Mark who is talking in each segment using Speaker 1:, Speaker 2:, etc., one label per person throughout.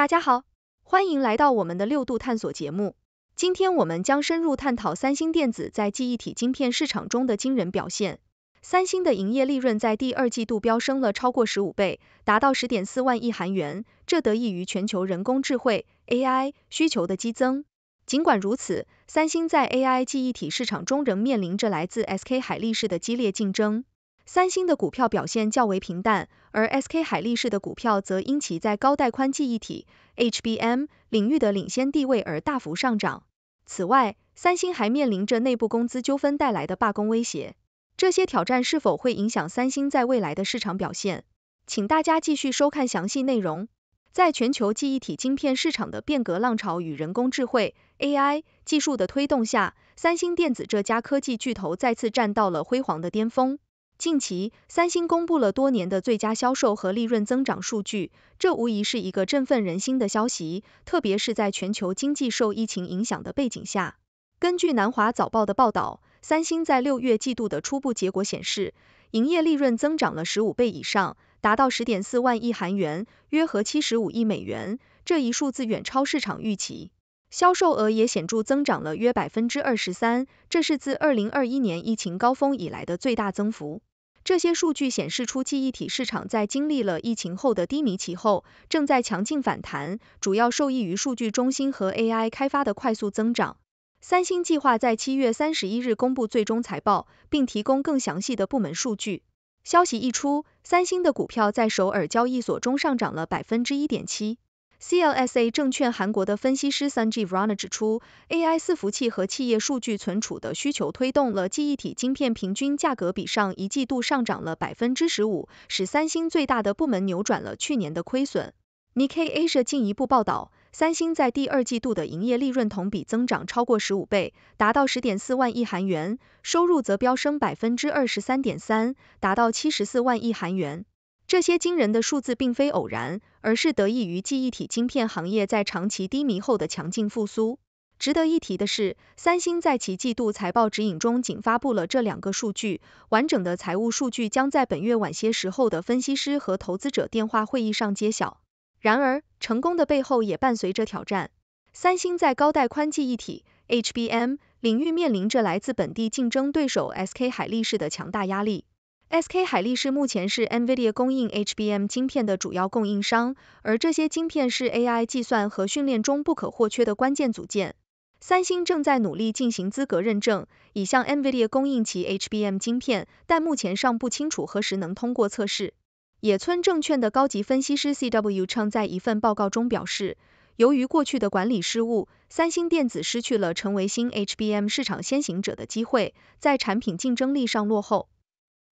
Speaker 1: 大家好，欢迎来到我们的六度探索节目。今天我们将深入探讨三星电子在记忆体晶片市场中的惊人表现。三星的营业利润在第二季度飙升了超过十五倍，达到十点四万亿韩元，这得益于全球人工智慧 （AI） 需求的激增。尽管如此，三星在 AI 记忆体市场中仍面临着来自 SK 海力士的激烈竞争。三星的股票表现较为平淡，而 SK 海力士的股票则因其在高带宽记忆体 HBM 领域的领先地位而大幅上涨。此外，三星还面临着内部工资纠纷带来的罢工威胁。这些挑战是否会影响三星在未来的市场表现？请大家继续收看详细内容。在全球记忆体晶片市场的变革浪潮与人工智慧 AI 技术的推动下，三星电子这家科技巨头再次站到了辉煌的巅峰。近期，三星公布了多年的最佳销售和利润增长数据，这无疑是一个振奋人心的消息，特别是在全球经济受疫情影响的背景下。根据南华早报的报道，三星在六月季度的初步结果显示，营业利润增长了十五倍以上，达到十点四万亿韩元，约合七十五亿美元，这一数字远超市场预期。销售额也显著增长了约百分之二十三，这是自二零二一年疫情高峰以来的最大增幅。这些数据显示出，记忆体市场在经历了疫情后的低迷期后，正在强劲反弹，主要受益于数据中心和 AI 开发的快速增长。三星计划在七月三十一日公布最终财报，并提供更详细的部门数据。消息一出，三星的股票在首尔交易所中上涨了百分之一点七。CLS A 证券韩国的分析师 s a n j e e Vrana 指出，AI 伺服器和企业数据存储的需求推动了记忆体晶片平均价格比上一季度上涨了百分之十五，使三星最大的部门扭转了去年的亏损。Nikkei Asia 进一步报道，三星在第二季度的营业利润同比增长超过十五倍，达到十点四万亿韩元，收入则飙升百分之二十三点三，达到七十四万亿韩元。这些惊人的数字并非偶然，而是得益于记忆体晶片行业在长期低迷后的强劲复苏。值得一提的是，三星在其季度财报指引中仅发布了这两个数据，完整的财务数据将在本月晚些时候的分析师和投资者电话会议上揭晓。然而，成功的背后也伴随着挑战。三星在高带宽记忆体 （HBM） 领域面临着来自本地竞争对手 SK 海力士的强大压力。SK 海力士目前是 NVIDIA 供应 HBM 晶片的主要供应商，而这些晶片是 AI 计算和训练中不可或缺的关键组件。三星正在努力进行资格认证，以向 NVIDIA 供应其 HBM 晶片，但目前尚不清楚何时能通过测试。野村证券的高级分析师 C.W. 称，在一份报告中表示，由于过去的管理失误，三星电子失去了成为新 HBM 市场先行者的机会，在产品竞争力上落后。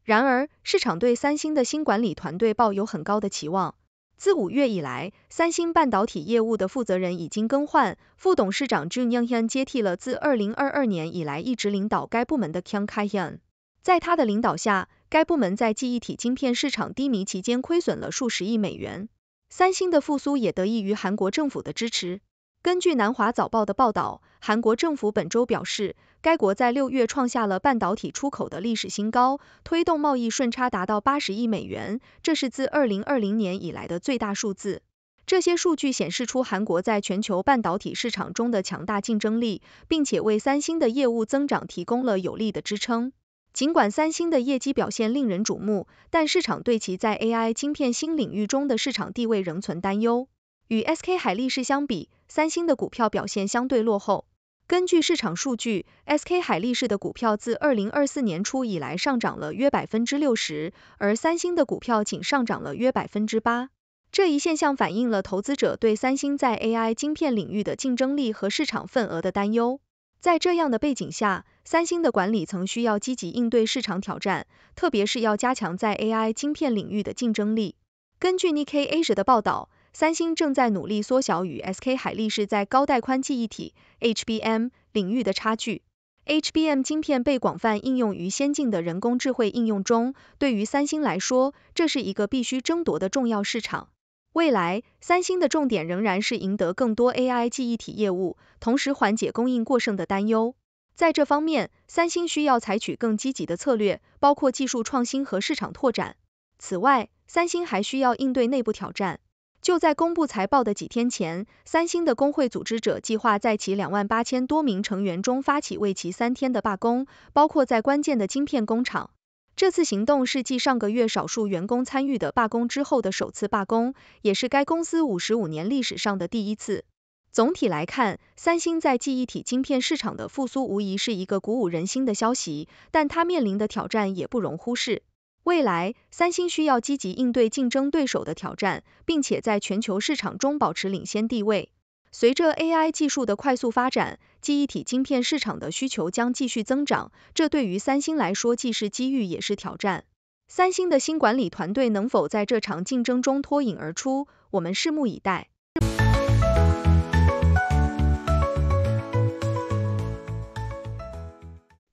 Speaker 1: 然而，市场对三星的新管理团队抱有很高的期望。自五月以来，三星半导体业务的负责人已经更换，副董事长 Jun Young Hyun 接替了自2022年以来一直领导该部门的 Kang Kai Hyun。在他的领导下，该部门在记忆体晶片市场低迷期间亏损了数十亿美元。三星的复苏也得益于韩国政府的支持。根据《南华早报》的报道，韩国政府本周表示。该国在六月创下了半导体出口的历史新高，推动贸易顺差达到八十亿美元，这是自二零二零年以来的最大数字。这些数据显示出韩国在全球半导体市场中的强大竞争力，并且为三星的业务增长提供了有力的支撑。尽管三星的业绩表现令人瞩目，但市场对其在 AI 晶片新领域中的市场地位仍存担忧。与 SK 海力士相比，三星的股票表现相对落后。根据市场数据，SK 海力士的股票自二零二四年初以来上涨了约百分之六十，而三星的股票仅上涨了约百分之八。这一现象反映了投资者对三星在 AI 晶片领域的竞争力和市场份额的担忧。在这样的背景下，三星的管理层需要积极应对市场挑战，特别是要加强在 AI 晶片领域的竞争力。根据《Nik Asia》的报道。三星正在努力缩小与 SK 海力士在高带宽记忆体 HBM 领域的差距。HBM 芯片被广泛应用于先进的人工智慧应用中，对于三星来说，这是一个必须争夺的重要市场。未来，三星的重点仍然是赢得更多 AI 记忆体业务，同时缓解供应过剩的担忧。在这方面，三星需要采取更积极的策略，包括技术创新和市场拓展。此外，三星还需要应对内部挑战。就在公布财报的几天前，三星的工会组织者计划在其两万八千多名成员中发起为期三天的罢工，包括在关键的晶片工厂。这次行动是继上个月少数员工参与的罢工之后的首次罢工，也是该公司五十五年历史上的第一次。总体来看，三星在记忆体晶片市场的复苏无疑是一个鼓舞人心的消息，但它面临的挑战也不容忽视。未来，三星需要积极应对竞争对手的挑战，并且在全球市场中保持领先地位。随着 AI 技术的快速发展，记忆体晶片市场的需求将继续增长，这对于三星来说既是机遇也是挑战。三星的新管理团队能否在这场竞争中脱颖而出，我们拭目以待。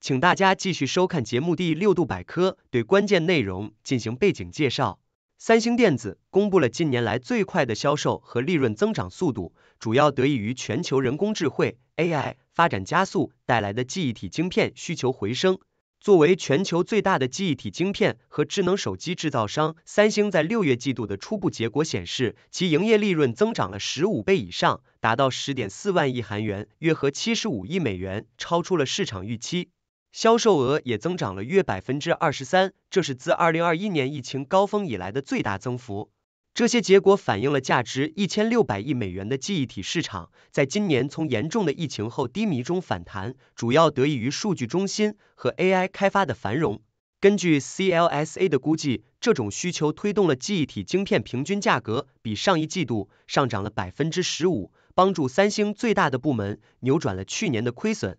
Speaker 2: 请大家继续收看节目第六度百科，对关键内容进行背景介绍。三星电子公布了近年来最快的销售和利润增长速度，主要得益于全球人工智慧 AI 发展加速带来的记忆体晶片需求回升。作为全球最大的记忆体晶片和智能手机制造商，三星在六月季度的初步结果显示，其营业利润增长了十五倍以上，达到十点四万亿韩元，约合七十五亿美元，超出了市场预期。销售额也增长了约百分之二十三，这是自二零二一年疫情高峰以来的最大增幅。这些结果反映了价值一千六百亿美元的记忆体市场在今年从严重的疫情后低迷中反弹，主要得益于数据中心和 AI 开发的繁荣。根据 CLS A 的估计，这种需求推动了记忆体晶片平均价格比上一季度上涨了百分之十五，帮助三星最大的部门扭转了去年的亏损。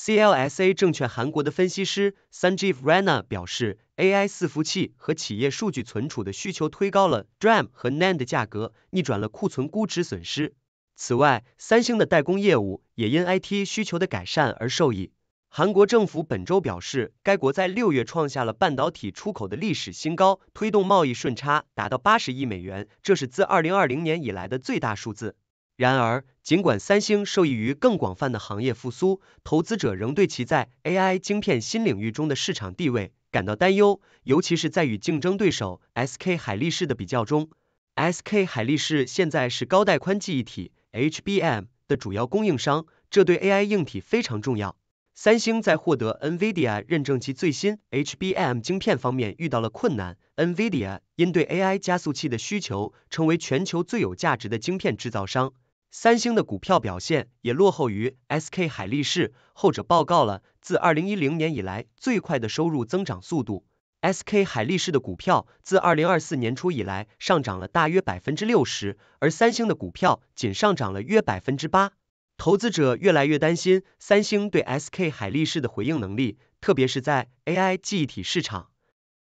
Speaker 2: CLS A 证券韩国的分析师 s a n Jeev Rana 表示，AI 四服器和企业数据存储的需求推高了 DRAM 和 NAND 的价格，逆转了库存估值损失。此外，三星的代工业务也因 IT 需求的改善而受益。韩国政府本周表示，该国在六月创下了半导体出口的历史新高，推动贸易顺差达到八十亿美元，这是自二零二零年以来的最大数字。然而，尽管三星受益于更广泛的行业复苏，投资者仍对其在 AI 芯片新领域中的市场地位感到担忧，尤其是在与竞争对手 SK 海力士的比较中。SK 海力士现在是高带宽记忆体 （HBM） 的主要供应商，这对 AI 硬体非常重要。三星在获得 NVIDIA 认证其最新 HBM 晶片方面遇到了困难。NVIDIA 因对 AI 加速器的需求，成为全球最有价值的晶片制造商。三星的股票表现也落后于 SK 海力士，后者报告了自2010年以来最快的收入增长速度。SK 海力士的股票自2024年初以来上涨了大约百分之六十，而三星的股票仅上涨了约百分之八。投资者越来越担心三星对 SK 海力士的回应能力，特别是在 AI 记忆体市场。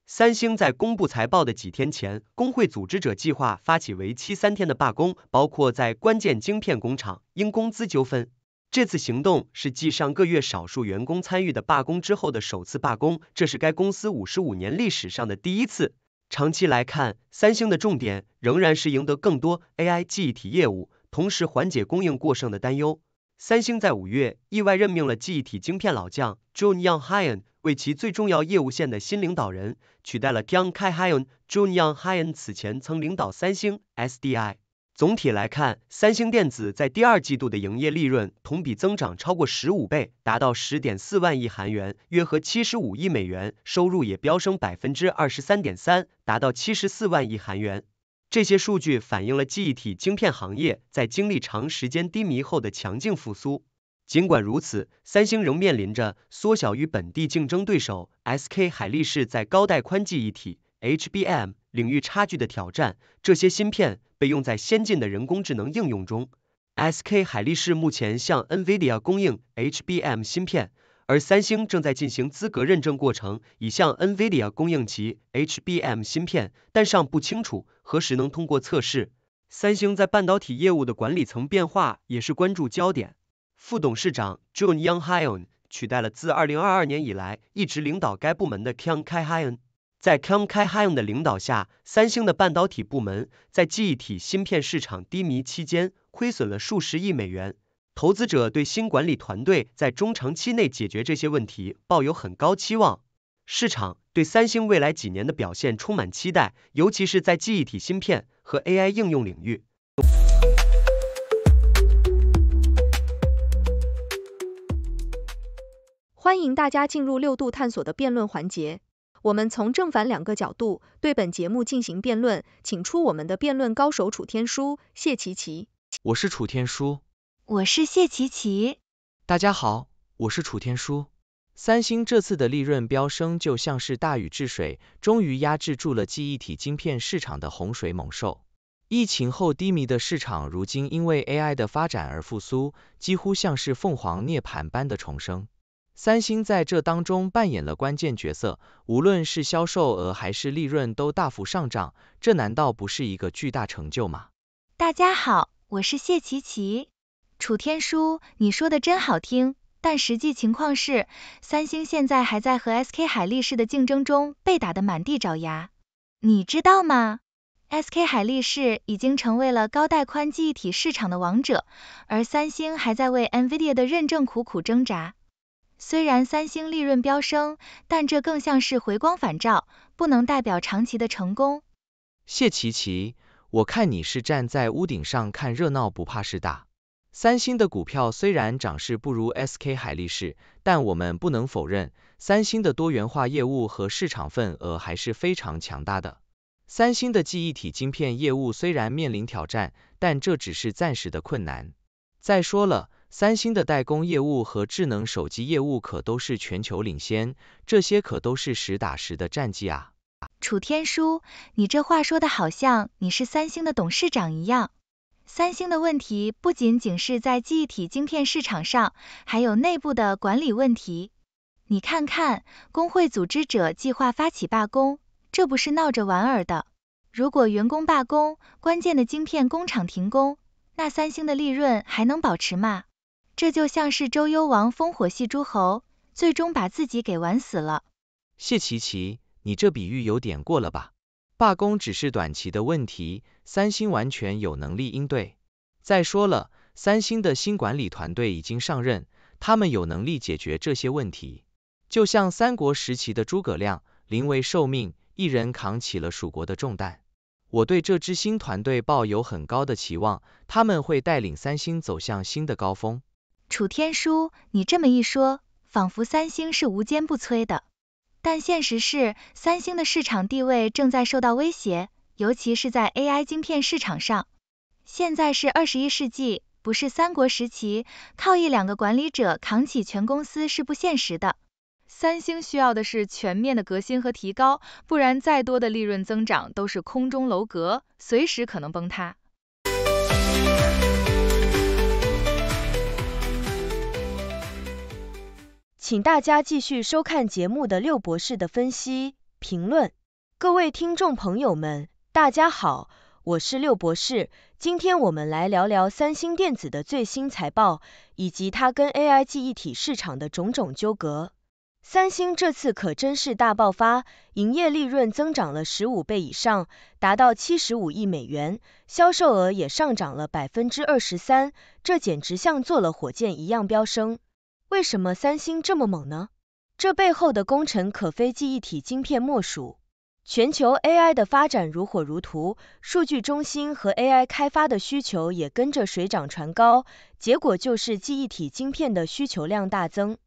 Speaker 2: 三星在公布财报的几天前，工会组织者计划发起为期三天的罢工，包括在关键晶片工厂，因工资纠纷。这次行动是继上个月少数员工参与的罢工之后的首次罢工，这是该公司五十五年历史上的第一次。长期来看，三星的重点仍然是赢得更多 AI 记忆体业务，同时缓解供应过剩的担忧。三星在五月意外任命了记忆体晶片老将 j o h n y o u n g Hyun 为其最重要业务线的新领导人，取代了 Young Kae Hyun。j o h n y o u n g Hyun 此前曾领导三星 SDI。总体来看，三星电子在第二季度的营业利润同比增长超过十五倍，达到十点四万亿韩元，约合七十五亿美元，收入也飙升百分之二十三点三，达到七十四万亿韩元。这些数据反映了记忆体晶片行业在经历长时间低迷后的强劲复苏。尽管如此，三星仍面临着缩小与本地竞争对手 SK 海力士在高带宽记忆体 （HBM） 领域差距的挑战。这些芯片被用在先进的人工智能应用中。SK 海力士目前向 NVIDIA 供应 HBM 芯片。而三星正在进行资格认证过程，已向 Nvidia 供应其 HBM 芯片，但尚不清楚何时能通过测试。三星在半导体业务的管理层变化也是关注焦点。副董事长 John y o u n g h y o n 取代了自2022年以来一直领导该部门的 Kang k e n h y o n 在 Kang k e n h y o n 的领导下，三星的半导体部门在记忆体芯片市场低迷期间亏损了数十亿美元。投资者对新管理团队在中长期内解决这些问题抱有很高期望，市场对三星未来几年的表现充满期待，尤其是在记忆体芯片和 AI 应用领域。
Speaker 1: 欢迎大家进入六度探索的辩论环节，我们从正反两个角度对本节目进行辩论，请出我们的辩论高手楚天舒、谢琪琪。
Speaker 2: 我是
Speaker 3: 楚天舒。
Speaker 1: 我是谢琪琪。大家好，
Speaker 3: 我是楚天舒。三星这次的利润飙升，就像是大禹治水，终于压制住了记忆体晶片市场的洪水猛兽。疫情后低迷的市场，如今因为 AI 的发展而复苏，几乎像是凤凰涅槃般的重生。三星在这当中扮演了关键角色，无论是销售额还是利润都大幅上涨，这难道不是一个巨大成就吗？
Speaker 4: 大家好，我是谢琪琪。楚天舒，你说的真好听，但实际情况是，三星现在还在和 SK 海力士的竞争中被打得满地找牙。你知道吗？SK 海力士已经成为了高带宽记忆体市场的王者，而三星还在为 Nvidia 的认证苦苦挣扎。虽然三星利润飙升，但这更像是回光返照，不能代表长期的成功。
Speaker 3: 谢琪琪，我看你是站在屋顶上看热闹，不怕事大。三星的股票虽然涨势不如 SK 海力士，但我们不能否认，三星的多元化业务和市场份额还是非常强大的。三星的记忆体晶片业务虽然面临挑战，但这只是暂时的困难。再说了，三星的代工业务和智能手机业务可都是全球领先，这些可都是实打实的战绩啊！
Speaker 4: 楚天舒，你这话说的好像你是三星的董事长一样。三星的问题不仅仅是在记忆体晶片市场上，还有内部的管理问题。你看看，工会组织者计划发起罢工，这不是闹着玩儿的。如果员工罢工，关键的晶片工厂停工，那三星的利润还能保持吗？这就像是周幽王烽火戏诸侯，最终把自己给玩死了。
Speaker 3: 谢琪琪，你这比喻有点过了吧？罢工只是短期的问题，三星完全有能力应对。再说了，三星的新管理团队已经上任，他们有能力解决这些问题。就像三国时期的诸葛亮临危受命，一人扛起了蜀国的重担。我对这支新团队抱有很高的期望，他们会带领三星走向新的高峰。
Speaker 4: 楚天舒，你这么一说，仿佛三星是无坚不摧的。但现实是，三星的市场地位正在受到威胁，尤其是在 AI 芯片市场上。现在是二十一世纪，不是三国时期，靠一两个管理者扛起全公司是不现实的。三星需要的是全面的革新和提高，不然再多的利润增长都是空中楼阁，随时可能崩塌。
Speaker 5: 请大家继续收看节目的六博士的分析评论。各位听众朋友们，大家好，我是六博士。今天我们来聊聊三星电子的最新财报，以及它跟 AI 记忆体市场的种种纠葛。三星这次可真是大爆发，营业利润增长了十五倍以上，达到七十五亿美元，销售额也上涨了百分之二十三，这简直像坐了火箭一样飙升。为什么三星这么猛呢？这背后的功臣可非记忆体晶片莫属。全球 AI 的发展如火如荼，数据中心和 AI 开发的需求也跟着水涨船高，结果就是记忆体晶片的需求量大增。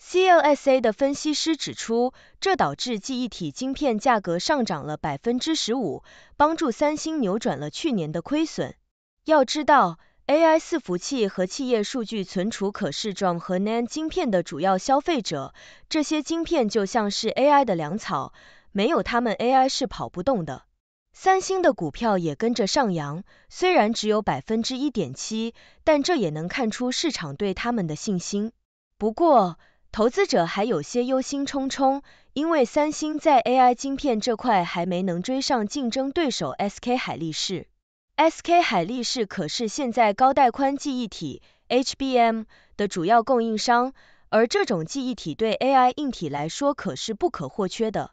Speaker 5: CLS A 的分析师指出，这导致记忆体晶片价格上涨了百分之十五，帮助三星扭转了去年的亏损。要知道。AI 伺服器和企业数据存储，可视状和 NAND 芯片的主要消费者，这些芯片就像是 AI 的粮草，没有它们，AI 是跑不动的。三星的股票也跟着上扬，虽然只有百分之一点七，但这也能看出市场对他们的信心。不过，投资者还有些忧心忡忡，因为三星在 AI 芯片这块还没能追上竞争对手 SK 海力士。SK 海力士可是现在高带宽记忆体 （HBM） 的主要供应商，而这种记忆体对 AI 硬体来说可是不可或缺的。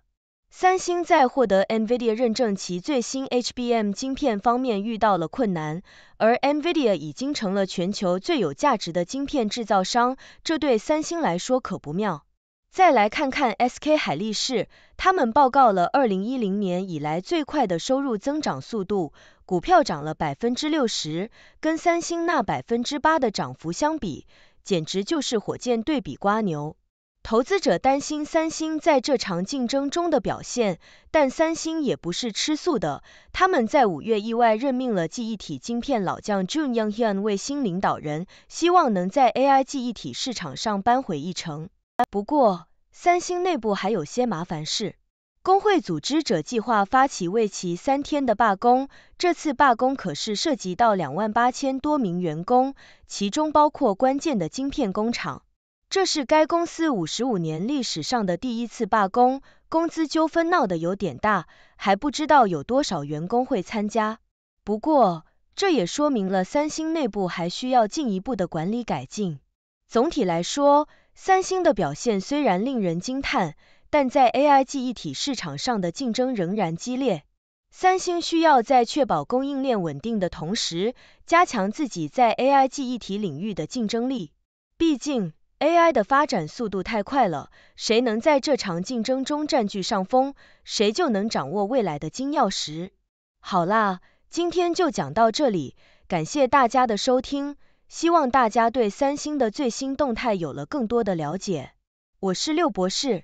Speaker 5: 三星在获得 NVIDIA 认证其最新 HBM 晶片方面遇到了困难，而 NVIDIA 已经成了全球最有价值的晶片制造商，这对三星来说可不妙。再来看看 SK 海力士，他们报告了2010年以来最快的收入增长速度。股票涨了百分之六十，跟三星那百分之八的涨幅相比，简直就是火箭对比瓜牛。投资者担心三星在这场竞争中的表现，但三星也不是吃素的。他们在五月意外任命了记忆体晶片老将 Jun Young Hyun 为新领导人，希望能在 AI 记忆体市场上扳回一城。不过，三星内部还有些麻烦事。工会组织者计划发起为期三天的罢工，这次罢工可是涉及到两万八千多名员工，其中包括关键的晶片工厂。这是该公司五十五年历史上的第一次罢工，工资纠纷闹得有点大，还不知道有多少员工会参加。不过，这也说明了三星内部还需要进一步的管理改进。总体来说，三星的表现虽然令人惊叹。但在 AI 记忆体市场上的竞争仍然激烈，三星需要在确保供应链稳定的同时，加强自己在 AI 记忆体领域的竞争力。毕竟，AI 的发展速度太快了，谁能在这场竞争中占据上风，谁就能掌握未来的金钥匙。好啦，今天就讲到这里，感谢大家的收听，希望大家对三星的最新动态有了更多的了解。我是
Speaker 1: 六博士。